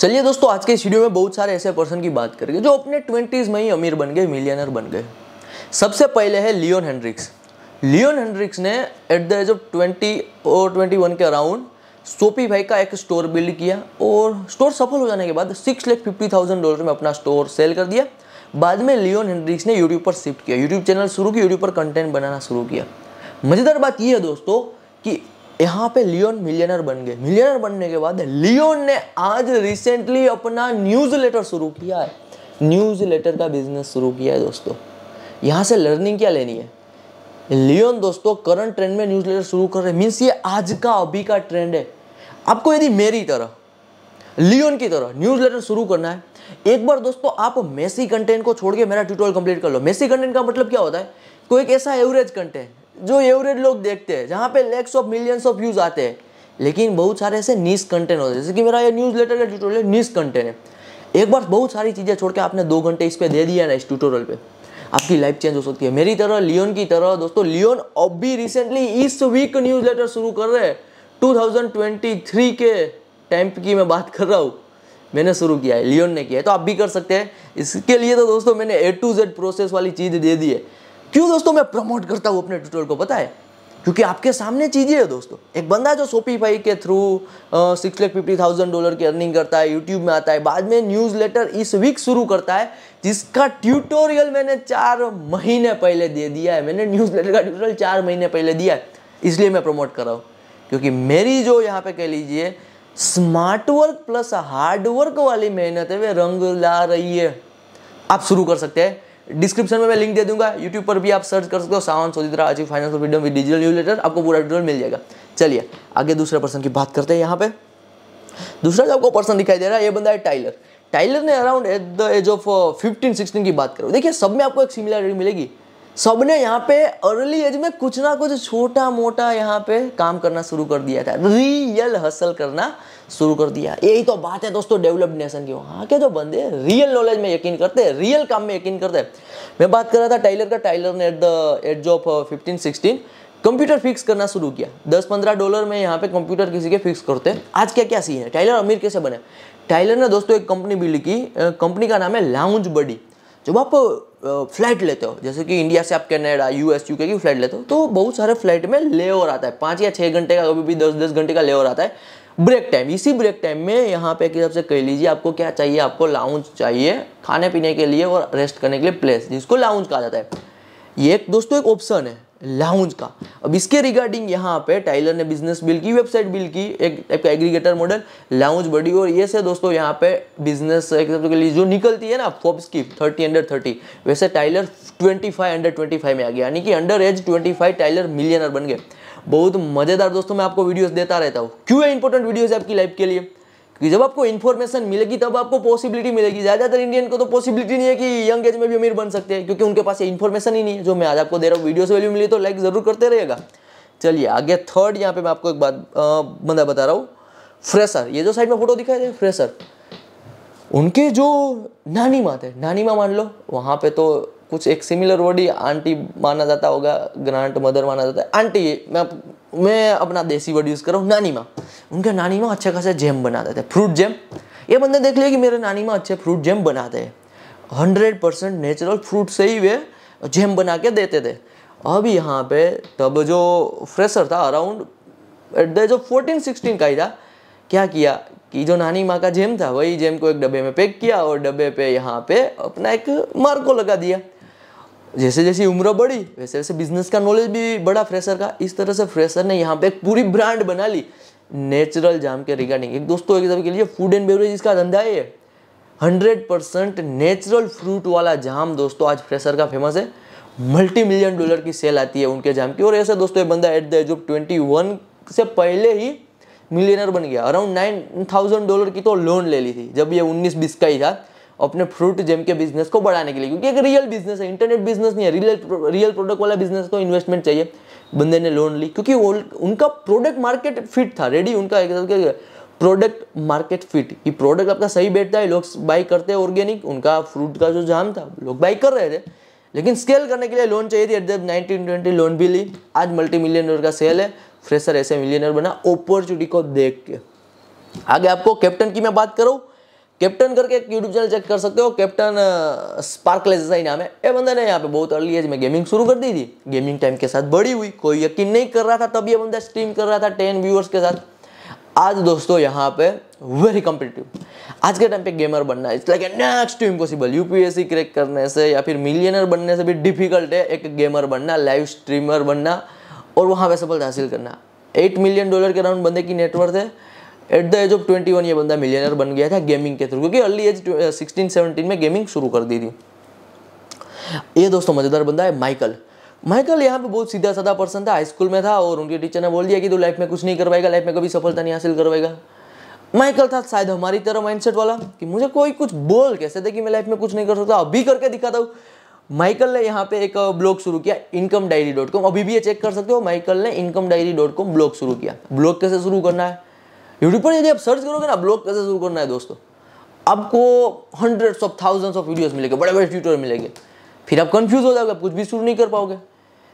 चलिए दोस्तों आज के इस वीडियो में बहुत सारे ऐसे पर्सन की बात करेंगे जो अपने ट्वेंटीज़ में ही अमीर बन गए मिलियनर बन गए सबसे पहले है लियोन हेनरिक्स लियोन हेनरिक्स ने at the age of twenty और ट्वेंटी वन के अराउंड सोपी भाई का एक स्टोर बिल्ड किया और स्टोर सफल हो जाने के बाद six lakh fifty thousand dollar में अपना स्टोर सेल कर दिया बाद में लियोन हेनरिक्स ने यूट्यूब पर शिफ्ट किया यूट्यूब चैनल शुरू किया यूट्यूब पर कंटेंट बनाना शुरू किया मज़ेदार बात यह है दोस्तों कि यहाँ पे लियोन मिलियनर बन गए मिलियनर बनने के बाद लियोन ने आज रिसेंटली अपना न्यूज़ लेटर शुरू किया है न्यूज़ लेटर का बिजनेस शुरू किया है दोस्तों यहाँ से लर्निंग क्या लेनी है लियोन दोस्तों करंट ट्रेंड में न्यूज़ लेटर शुरू कर रहे मीन्स ये आज का अभी का ट्रेंड है आपको यदि मेरी तरह लियोन की तरह न्यूज़ लेटर शुरू करना है एक बार दोस्तों आप मेसी कंटेंट को छोड़ के मेरा ट्यूटोरियल कंप्लीट कर लो मेसी कंटेंट का मतलब क्या होता है कोई एक ऐसा एवरेज कंटेंट जो एवरेज लोग देखते हैं जहाँ पे lakhs of millions of views आते हैं लेकिन बहुत सारे ऐसे नीस कंटेंट होते हैं जैसे कि मेरा ये न्यूज़ लेटर का ट्यूटोरियल नीस कंटेंट है एक बार बहुत सारी चीज़ें छोड़ के आपने दो घंटे इस पर दे दिया ना इस ट्यूटोरियल पे आपकी लाइफ चेंज हो सकती है मेरी तरह लियोन की तरह दोस्तों लियोन अब भी रिसेंटली इस वीक न्यूज़ लेटर शुरू कर रहे हैं 2023 के टाइम की मैं बात कर रहा हूँ मैंने शुरू किया है लियोन ने किया है तो आप भी कर सकते हैं इसके लिए तो दोस्तों मैंने ए टू जेड प्रोसेस वाली चीज़ दे दी है क्यों दोस्तों मैं प्रमोट करता हूँ अपने ट्यूटोरियल को पता है क्योंकि आपके सामने चीज़ें है दोस्तों एक बंदा जो सोपीफाई के through six lakh fifty thousand dollar की अर्निंग करता है यूट्यूब में आता है बाद में न्यूज़ लेटर इस वीक शुरू करता है जिसका ट्यूटोरियल मैंने चार महीने पहले दे दिया है मैंने न्यूज़ लेटर का ट्यूटोरियल चार महीने पहले दिया है इसलिए मैं प्रमोट कर रहा हूँ क्योंकि मेरी जो यहाँ पे कह लीजिए smart work plus hard work वाली मेहनत है वे रंग ला रही है आप शुरू कर सकते हैं डिस्क्रिप्शन में मैं लिंक दे दूंगा यूट्यूब पर भी आप सर्च कर सकते हो सावन सोचित्रा achieve finance freedom with digital newsletter आपको पूरा डिटेल मिल जाएगा चलिए आगे दूसरे पर्सन की बात करते हैं यहाँ पे दूसरा जो आपको पर्सन दिखाई दे रहा है ये बंदा है टाइलर टाइलर ने around at the age of fifteen sixteen की बात करो देखिए सब में आपको एक सिमिलरिटी मिलेगी सब ने यहाँ पे अर्ली एज में कुछ ना कुछ छोटा मोटा यहाँ पे काम करना शुरू कर दिया था रियल हसल करना शुरू कर दिया यही तो बात है दोस्तों डेवलप्ड नेशन की वहाँ के जो बंदे रियल नॉलेज में यकीन करते हैं रियल काम में यकीन करते हैं मैं बात कर रहा था टाइलर का टाइलर ने at the age of fifteen sixteen computer fix करना शुरू किया दस पंद्रह डॉलर में यहाँ पे कंप्यूटर किसी के फिक्स करते हैं आज क्या क्या सीन है टाइलर अमीर कैसे बने टाइलर ने दोस्तों एक कंपनी बिल्ड की कंपनी का नाम है लाउंज बडी जब आप फ्लाइट लेते हो जैसे कि इंडिया से आप कैनेडा यूएस यूके की फ्लाइट लेते हो तो बहुत सारे फ्लाइट में लेवर आता है पाँच या छः घंटे का कभी भी दस दस घंटे का लेवर आता है ब्रेक टाइम इसी ब्रेक टाइम में यहाँ पे की सबसे कह लीजिए आपको क्या चाहिए आपको लाउंज चाहिए खाने पीने के लिए और रेस्ट करने के लिए प्लेस जिसको लाउंज कहा जाता है ये एक दोस्तों एक ऑप्शन है लाउंज का अब इसके रिगार्डिंग यहाँ पे टाइलर ने बिजनेस बिल की वेबसाइट बिल की एक टाइप का एग्रीगेटर मॉडल लाउंज बड़ी और ये से दोस्तों यहाँ पे बिजनेस एक के लिए जो निकलती है ना फोप्स की थर्टी अंडर थर्टी वैसे Tyler twenty five under twenty five में आ गया यानी कि under age twenty five Tyler millionaire बन गए बहुत मज़ेदार दोस्तों मैं आपको वीडियोस देता रहता हूँ क्यों है इंपॉर्टेंट वीडियोस आपकी लाइफ के लिए कि जब आपको इन्फॉर्मेशन मिलेगी तब आपको पॉसिबिलिटी मिलेगी ज़्यादातर इंडियन को तो पॉसिबिलिटी नहीं है कि यंग एज में भी अमीर बन सकते हैं क्योंकि उनके पास ये इन्फॉर्मेशन ही नहीं है जो मैं आज आपको दे रहा हूँ वीडियो से वैल्यू मिली तो लाइक ज़रूर करते रहेगा चलिए आगे थर्ड यहाँ पे मैं आपको एक बात बंदा बता रहा हूँ फ्रेशर ये जो साइड में फोटो दिखाई दे फ्रेशर उनके जो नानी माँ थे नानी माँ मान लो वहाँ पे तो कुछ एक सिमिलर वर्ड ही आंटी माना जाता होगा ग्रांट मदर माना जाता है आंटी मैं मैं अपना देसी वर्ड यूज़ कर रहा हूँ नानी माँ उनके नानी माँ अच्छा खासा जैम बनाते थे फ्रूट जैम ये बंदे देख लिया कि मेरे नानी माँ अच्छे फ्रूट जैम बनाते हैं हंड्रेड परसेंट नेचुरल फ्रूट से ही वे जैम बना के देते थे अब यहाँ पे तब जो फ्रेशर था अराउंड एट द जो फोर्टीन सिक्सटीन का ही था क्या किया कि जो नानी माँ का जेम था वही जेम को एक डब्बे में पैक किया और डब्बे पे यहाँ पे अपना एक मार्को लगा दिया जैसे जैसे उम्र बढ़ी वैसे वैसे बिजनेस का नॉलेज भी बड़ा फ्रेशर का इस तरह से फ्रेशर ने यहाँ पे एक पूरी ब्रांड बना ली नेचुरल जाम के रिगार्डिंग एक दोस्तों एक के लिए फूड एंड बेवरेज इसका धंधा है ये हंड्रेड परसेंट नेचुरल फ्रूट वाला जाम दोस्तों आज फ्रेशर का फेमस है मल्टी मिलियन डॉलर की सेल आती है उनके जाम की और ऐसे दोस्तों ये बंदा at the age of twenty one से पहले ही मिलियनर बन गया अराउंड नाइन थाउजेंड डॉलर की तो लोन ले ली थी जब ये उन्नीस बीस का ही था अपने फ्रूट जेम के बिजनेस को बढ़ाने के लिए क्योंकि एक रियल बिजनेस है इंटरनेट बिजनेस नहीं है रियल रियल प्रोडक्ट वाला बिजनेस को इन्वेस्टमेंट चाहिए बंदे ने लोन ली क्योंकि वो उनका प्रोडक्ट मार्केट फिट था रेडी उनका प्रोडक्ट मार्केट फिट ये प्रोडक्ट आपका सही बैठता है लोग बाई करते हैं ऑर्गेनिक उनका फ्रूट का जो जाम था लोग बाई कर रहे थे लेकिन स्केल करने के लिए लोन चाहिए थी एट नाइनटीन ट्वेंटी लोन भी ली आज मल्टी मिलियनर का सेल है फ्रेशर ऐसे मिलियनर बना अपॉर्चुनिटी को देख के आगे आपको कैप्टन की मैं बात करूँ कैप्टन करके एक यूट्यूब चैनल चेक कर सकते हो कैप्टन स्पार्कलेस ऐसा ही नाम है ये बंदा ने यहाँ पे बहुत अर्ली एज में गेमिंग शुरू कर दी थी गेमिंग टाइम के साथ बड़ी हुई कोई यकीन नहीं कर रहा था तब ये बंदा स्ट्रीम कर रहा था टेन व्यूअर्स के साथ आज दोस्तों यहाँ पे वेरी कॉम्पिटेटिव आज के टाइम पे गेमर बनना it's like next impossible UPSC crack करने से या फिर मिलियनर बनने से भी डिफिकल्ट है एक गेमर बनना लाइव स्ट्रीमर बनना और वहाँ पे सफलता हासिल करना एट मिलियन डॉलर के अराउंड बंदे की नेटवर्थ है at the age of twenty one ये बंदा मिलियनर बन गया था गेमिंग के थ्रू क्योंकि अर्ली एज सिक्सटीन सेवनटीन में गेमिंग शुरू कर दी थी ये दोस्तों मज़ेदार बंदा है माइकल माइकल यहाँ पे बहुत सीधा साधा पर्सन था हाई स्कूल में था और उनके टीचर ने बोल दिया कि तू लाइफ में कुछ नहीं करवाएगा लाइफ में कभी सफलता नहीं हासिल करवाएगा माइकल था शायद हमारी तरह माइंडसेट वाला कि मुझे कोई कुछ बोल कैसे थे कि मैं लाइफ में कुछ नहीं कर सकता अभी करके दिखाता हूँ माइकल ने यहाँ पे एक ब्लॉग uh, शुरू किया इनकम डायरी डॉट कॉम अभी भी ये चेक कर सकते हो माइकल ने income diary dot com blog शुरू किया ब्लॉग कैसे शुरू करना है यूट्यूब पर यदि आप सर्च करोगे ना ब्लॉग कैसे शुरू करना है दोस्तों आपको hundreds of thousands of videos मिलेंगे बड़े बड़े ट्यूटर मिलेंगे फिर आप कंफ्यूज हो जाओगे कुछ भी शुरू नहीं कर पाओगे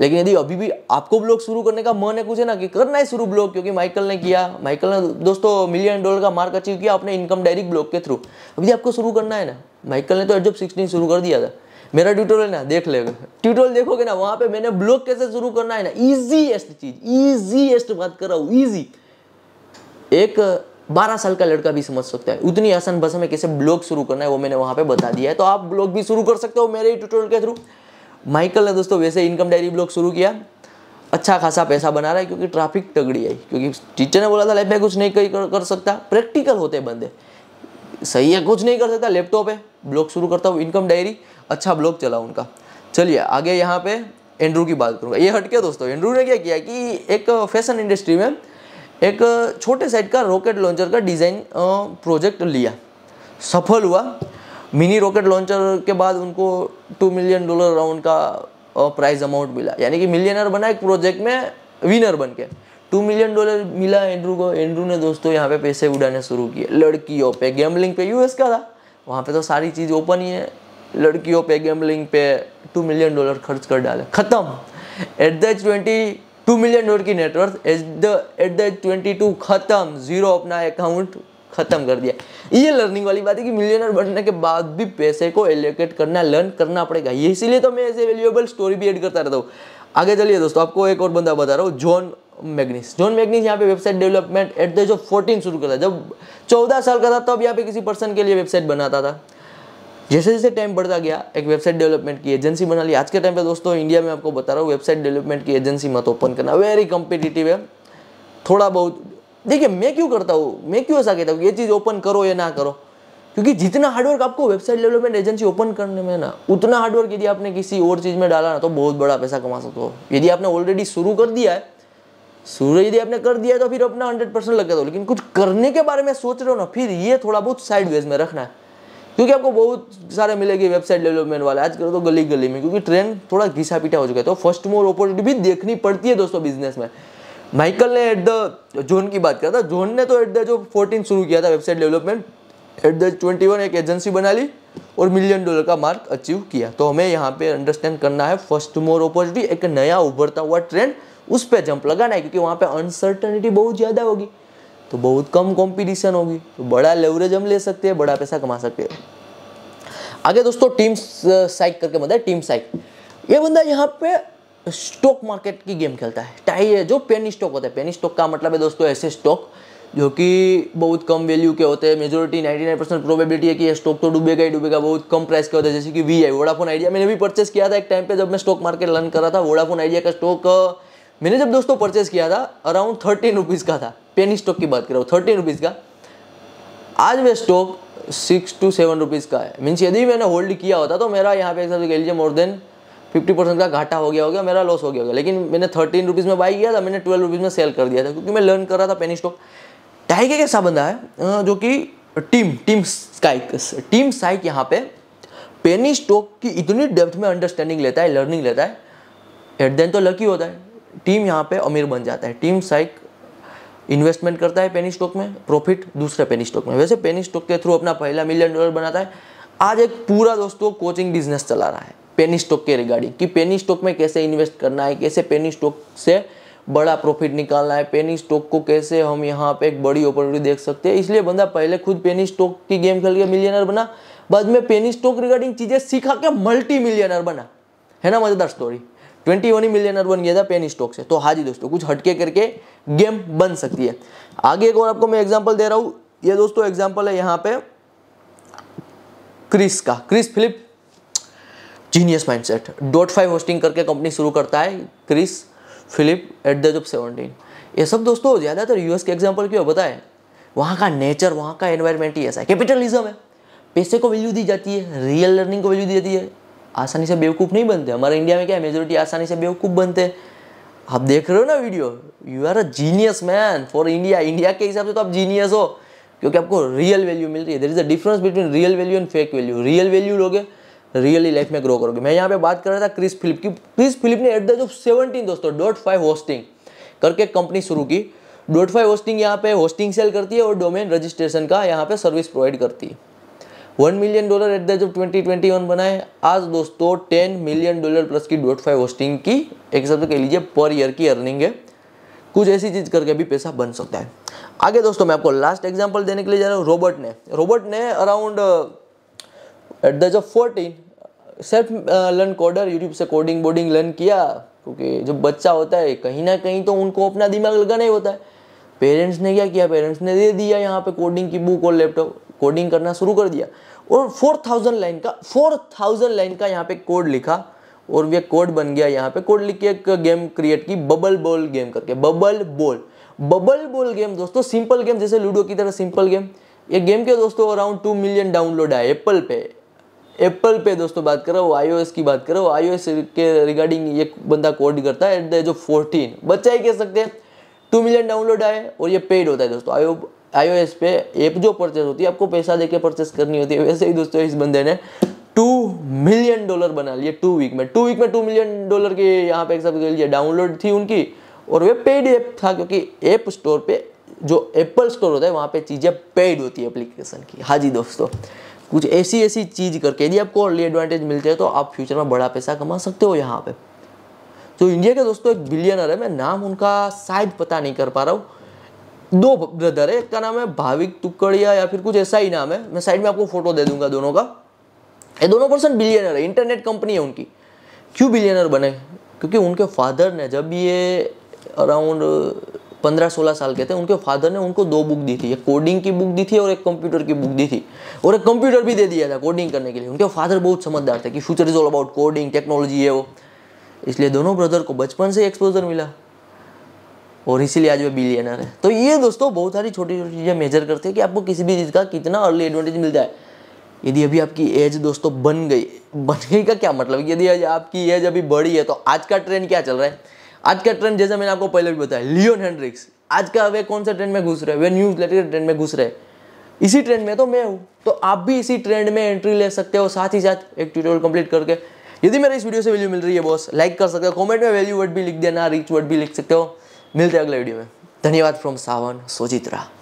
लेकिन यदि अभी भी आपको ब्लॉग शुरू करने का मन है कुछ है ना कि करना है शुरू ब्लॉग क्योंकि माइकल ने किया माइकल ने दोस्तों मिलियन डॉलर का मार्क अचीव किया अपने इनकम डायरेक्ट ब्लॉग के थ्रू अभी आपको शुरू करना है ना माइकल ने तो एडजब सिक्सटीन शुरू कर दिया था मेरा ट्यूटोरियल ना देख लेगा ट्यूटोरियल देखोगे ना वहाँ पे मैंने ब्लॉग कैसे शुरू करना है ना ईजीएस्ट चीज ईजीएस्ट बात कर रहा हूँ ईजी एक बारह साल का लड़का भी समझ सकता है उतनी आसान भाषा में कैसे ब्लॉग शुरू करना है वो मैंने वहाँ पे बता दिया है तो आप ब्लॉग भी शुरू कर सकते हो मेरे ही ट्यूटोरियल के थ्रू माइकल ने दोस्तों वैसे इनकम डायरी ब्लॉग शुरू किया अच्छा खासा पैसा बना रहा है क्योंकि ट्रैफिक तगड़ी आई क्योंकि टीचर ने बोला था लाइफ में कुछ नहीं कर, कर सकता प्रैक्टिकल होते बंदे सही है कुछ नहीं कर सकता लैपटॉप है ब्लॉग शुरू करता हूँ इनकम डायरी अच्छा ब्लॉग चला उनका चलिए आगे यहाँ पे एंड्रू की बात करूँगा ये हटके दोस्तों एंड्रू ने क्या किया कि एक फैशन इंडस्ट्री में एक छोटे साइज का रॉकेट लॉन्चर का डिज़ाइन प्रोजेक्ट लिया सफल हुआ मिनी रॉकेट लॉन्चर के बाद उनको टू मिलियन डॉलर राउंड का प्राइज अमाउंट मिला यानी कि मिलियनर बना एक प्रोजेक्ट में विनर बन के टू मिलियन डॉलर मिला एंड्रू को एंड्रू ने दोस्तों यहाँ पे पैसे उड़ाने शुरू किए लड़कियों पे गैम्बलिंग पे यूएस का था वहाँ पे तो सारी चीज़ ओपन ही है लड़कियों पे गैम्बलिंग पे टू मिलियन डॉलर खर्च कर डाले ख़त्म at the age twenty two million dollar की net worth age the at the twenty two खत्म जीरो अपना अकाउंट खत्म कर दिया ये लर्निंग वाली बात है कि मिलियनर बनने के बाद भी पैसे को एलोकेट करना लर्न करना पड़ेगा ये इसीलिए तो मैं ऐसे वैल्यूएबल स्टोरी भी एड करता रहता हूँ आगे चलिए दोस्तों आपको एक और बंदा बता रहा हूँ जॉन मैग्नीस जॉन मैग्नीस यहाँ पे website development at the age of fourteen शुरू करता जब चौदह साल का था तब तो यहाँ पे किसी पर्सन के लिए वेबसाइट बनाता था जैसे जैसे टाइम बढ़ता गया एक वेबसाइट डेवलपमेंट की एजेंसी बना ली आज के टाइम पे दोस्तों इंडिया में आपको बता रहा हूँ वेबसाइट डेवलपमेंट की एजेंसी मत ओपन करना वेरी कॉम्पिटिटिव है थोड़ा बहुत देखिए मैं क्यों करता हूँ मैं क्यों ऐसा कहता हूँ ये चीज़ ओपन करो या ना करो क्योंकि जितना हार्डवर्क आपको वेबसाइट डेवलपमेंट एजेंसी ओपन करने में ना उतना हार्डवर्क यदि आपने किसी और चीज़ में डाला ना तो बहुत बड़ा पैसा कमा सकते हो यदि आपने ऑलरेडी शुरू कर दिया है शुरू यदि आपने कर दिया है तो फिर अपना हंड्रेड परसेंट लग गया लेकिन कुछ करने के बारे में सोच रहे हो ना फिर ये थोड़ा बहुत साइड वेज में रखना है क्योंकि आपको बहुत सारे मिलेगी वेबसाइट डेवलपमेंट वाले आजकल तो गली गली में क्योंकि ट्रेन थोड़ा घिसा पीटा हो चुका है तो फर्स्ट मोर अपॉर्चुनिटी भी देखनी पड़ती है दोस्तों बिजनेस में माइकल ने एट द जोन की बात किया था जोन ने तो एट द जो फोर्टीन शुरू किया था website development at the twenty one एक एजेंसी बना ली और मिलियन डॉलर का मार्क अचीव किया तो हमें यहाँ पे अंडरस्टैंड करना है फर्स्ट मोर अपॉर्चुनिटी एक नया उभरता हुआ ट्रेंड उस पर जंप लगाना है क्योंकि वहाँ पे अनसर्टनिटी बहुत ज़्यादा होगी तो बहुत कम कंपटीशन होगी तो बड़ा लेवरेज हम ले सकते हैं बड़ा पैसा कमा सकते हैं आगे दोस्तों टीम साइक करके मतलब टीम साइक ये बंदा यहाँ पे स्टॉक मार्केट की गेम खेलता है टाई है जो पेनी स्टॉक होता है पेनी स्टॉक का मतलब है दोस्तों ऐसे स्टॉक जो कि बहुत कम वैल्यू के होते हैं मेजोरिटी 99 परसेंट प्रोबेबिलिटी है कि ये स्टॉक तो डूबेगा ही डूबेगा बहुत कम प्राइस के होते हैं जैसे कि वी आई वोडाफोन आइडिया मैंने भी परचेस किया था एक टाइम पे जब मैं स्टॉक मार्केट लर्न कर रहा था वोडाफोन आइडिया का स्टॉक मैंने जब दोस्तों परचेस किया था अराउंड थर्टीन रुपीज़ का था पेनी स्टॉक की बात कर रहा हूँ थर्टीन रुपीज़ का आज वह stock six two seven rupees का है मीन्स यदि मैंने होल्ड किया होता तो मेरा यहाँ पे एक हिसाब से कह लीजिए मोर देन फिफ्टी परसेंट का घाटा हो गया होगा मेरा लॉस हो गया होगा लेकिन मैंने थर्टीन रुपीज़ में बाई किया था मैंने ट्वेल्व रुपीज़ में सेल कर दिया था क्योंकि मैं लर्न कर रहा था पेनी स्टॉक टाइक एक ऐसा बंदा है जो कि टीम टीम स्काइक टीम साइक यहाँ पे पेनी स्टॉक की इतनी डेप्थ में अंडरस्टैंडिंग लेता है लर्निंग लेता है एट देन तो लकी होता है टीम यहाँ पे अमीर बन जाता है टीम साइक इन्वेस्टमेंट करता है पेनी स्टॉक में प्रॉफिट दूसरे पेनी स्टॉक में वैसे पेनी स्टॉक के थ्रू अपना पहला मिलियन डॉलर बनाता है आज एक पूरा दोस्तों कोचिंग बिजनेस चला रहा है पेनी स्टॉक के रिगार्डिंग कि पेनी स्टॉक में कैसे इन्वेस्ट करना है कैसे पेनी स्टॉक से बड़ा प्रॉफिट निकालना है पेनी स्टॉक को कैसे हम यहाँ पे एक बड़ी अपॉर्चुनिटी देख सकते हैं इसलिए बंदा पहले खुद पेनी स्टॉक की गेम खेल के मिलियनर बना बाद में पेनी स्टॉक रिगार्डिंग चीज़ें सीखा के मल्टी मिलियनर बना है ना मज़ेदार स्टोरी ट्वेंटी वन ही मिलियनर बन गया था पेन स्टॉक से तो हाँ जी दोस्तों कुछ हटके करके गेम बन सकती है आगे एक और आपको मैं एग्जाम्पल दे रहा हूँ ये दोस्तों एग्जाम्पल है यहाँ पे क्रिस का Chris Philip genius mindset dot five hosting करके कंपनी शुरू करता है Chris Philip at the age of seventeen ये सब दोस्तों ज़्यादातर यूएस के एग्जाम्पल क्यों बताए वहाँ का नेचर वहाँ का एनवायरमेंट ही ऐसा है कैपिटलिज्म है पैसे को वैल्यू दी जाती है रियल लर्निंग को वैल्यू दी जाती है आसानी से बेवकूफ़ नहीं बनते हमारे इंडिया में क्या है मेजोरिटी आसानी से बेवकूफ़ बनते हैं आप देख रहे हो ना video you are a genius man for India India के हिसाब से तो आप जीनियस हो क्योंकि आपको रियल वैल्यू मिल रही है there is a difference between real value and fake value real value लोगे रियली लाइफ में ग्रो करोगे मैं यहाँ पे बात कर रहा था क्रिस फिलिप की क्रिस फिलिप ने at the age of seventeen दोस्तों डॉट फाइव होस्टिंग करके कंपनी शुरू की डॉट फाइव होस्टिंग यहाँ पे होस्टिंग सेल करती है और डोमेन रजिस्ट्रेशन का यहाँ पे सर्विस प्रोवाइड करती है one million dollar at the twenty one बनाए आज दोस्तों टेन मिलियन डॉलर प्लस की डॉट फाइव होस्टिंग की एक हिसाब से कह लीजिए पर ईयर की अर्निंग है कुछ ऐसी चीज़ करके भी पैसा बन सकता है आगे दोस्तों मैं आपको लास्ट एग्जाम्पल देने के लिए जा रहा हूँ रोबोट ने रोबोट ने around at the of fourteen self learn coder YouTube से कोडिंग बोर्डिंग लर्न किया क्योंकि जब बच्चा होता है कहीं ना कहीं तो उनको अपना दिमाग लगाना ही होता है पेरेंट्स ने क्या किया पेरेंट्स ने दे दिया यहाँ पे कोडिंग की बुक और लैपटॉप कोडिंग करना शुरू कर दिया और 4000 लाइन का 4000 लाइन का यहाँ पे कोड लिखा और ये कोड बन गया यहाँ पे कोड लिख के एक गेम क्रिएट की बबल बॉल गेम करके bubble ball bubble ball game दोस्तों सिंपल गेम जैसे लूडो की तरह सिंपल गेम ये गेम के दोस्तों अराउंड टू मिलियन डाउनलोड है एप्पल पे एप्पल पे दोस्तों बात करो रहा हूँ आईओएस की बात करो रहा हूँ आईओएस के रिगार्डिंग ये बंदा कोड करता है at the age of fourteen बच्चा ही कह सकते हैं टू मिलियन डाउनलोड आए और ये पेड होता है दोस्तों आई एस पे ऐप जो परचेस होती है आपको पैसा देके परचेस करनी होती है वैसे ही दोस्तों इस बंदे ने टू मिलियन डॉलर बना लिए टू वीक में टू वीक में टू मिलियन डॉलर की यहाँ पे एक्सेप्ट कर लिए डाउनलोड थी उनकी और वे पेड ऐप था क्योंकि ऐप स्टोर पे जो एप्पल स्टोर होता है वहाँ पे चीज़ें पेड होती है एप्लीकेशन की हाँ जी दोस्तों कुछ ऐसी ऐसी चीज़ करके यदि आपको अर्ली एडवांटेज मिलते हैं तो आप फ्यूचर में बड़ा पैसा कमा सकते हो यहाँ पे तो इंडिया के दोस्तों एक बिलियनर है मैं नाम उनका शायद पता नहीं कर पा रहा हूँ दो ब्रदर है एक का नाम है भाविक तुकड़िया या फिर कुछ ऐसा ही नाम है मैं साइड में आपको फोटो दे दूंगा दोनों का ये दोनों पर्सन बिलियनर है इंटरनेट कंपनी है उनकी क्यों बिलियनर बने क्योंकि उनके फादर ने जब ये अराउंड पंद्रह सोलह साल के थे उनके फादर ने उनको दो बुक दी थी एक कोडिंग की बुक दी थी और एक कंप्यूटर की बुक दी थी और एक कंप्यूटर भी दे दिया था कोडिंग करने के लिए उनके फादर बहुत समझदार थे कि future is all about coding technology है वो इसलिए दोनों ब्रदर को बचपन से एक्सपोजर मिला और इसीलिए आज वो बिलियनर है तो ये दोस्तों बहुत सारी छोटी छोटी चीज़ें मेजर करते हैं कि आपको किसी भी चीज़ का कितना अर्ली एडवांटेज मिलता है यदि अभी आपकी एज दोस्तों बन गई बन गई का क्या मतलब यदि आपकी एज अभी बड़ी है तो आज का ट्रेंड क्या चल रहा है आज का ट्रेंड जैसे मैंने आपको पहले भी बताया लियोन हैंड्रिक्स आज का वे कौन सा ट्रेंड में घुस रहे हैं वे न्यूज लेटर ट्रेंड में घुस रहे हैं इसी ट्रेंड में तो मैं हूँ तो आप भी इसी ट्रेंड में एंट्री ले सकते हो साथ ही साथ एक ट्यूटोरियल कंप्लीट करके यदि मेरे इस वीडियो से वैल्यू मिल रही है बॉस लाइक कर सकते हो कमेंट में वैल्यू वर्ड भी लिख देना रिच वर्ड भी लिख सकते हो मिलते हैं अगले वीडियो में धन्यवाद फ्रॉम सावन सोजित्रा